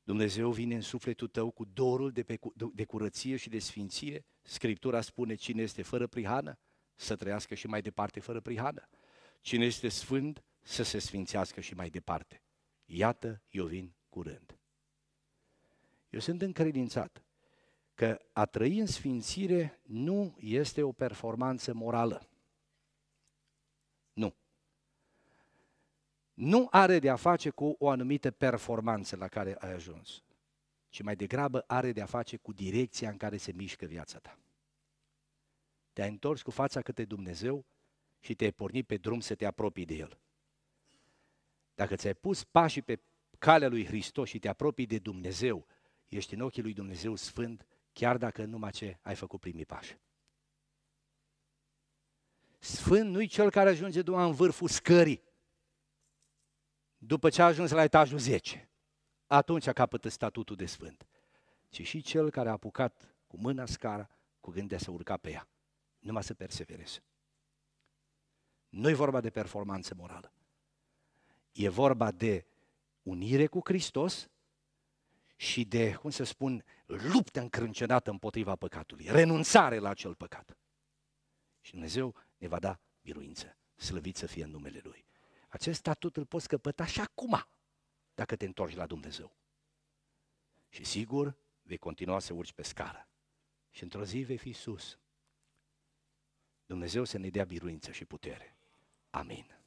Dumnezeu vine în sufletul tău cu dorul de, pe, de curăție și de sfințire, Scriptura spune cine este fără prihană să trăiască și mai departe fără prihană. Cine este sfânt să se sfințească și mai departe. Iată, eu vin curând. Eu sunt încredințat că a trăi în sfințire nu este o performanță morală. Nu. Nu are de a face cu o anumită performanță la care ai ajuns ci mai degrabă are de a face cu direcția în care se mișcă viața ta. Te-ai întors cu fața către Dumnezeu și te-ai pornit pe drum să te apropii de El. Dacă ți-ai pus pașii pe calea lui Hristos și te apropii de Dumnezeu, ești în ochii lui Dumnezeu sfânt, chiar dacă numai ce ai făcut primii pași. Sfânt nu-i cel care ajunge doar în vârful scării, după ce a ajuns la etajul 10 atunci capătă statutul de sfânt, ci și cel care a apucat cu mâna scara, cu gând de a se urca pe ea, numai să persevereze. Nu e vorba de performanță morală. E vorba de unire cu Hristos și de, cum să spun, luptă încrâncenată împotriva păcatului, renunțare la acel păcat. Și Dumnezeu ne va da biruință, slăvit să fie în numele Lui. Acest statut îl poți căpăta și acum, dacă te întorci la Dumnezeu. Și sigur, vei continua să urci pe scară. Și într-o zi vei fi sus. Dumnezeu să ne dea biruință și putere. Amin.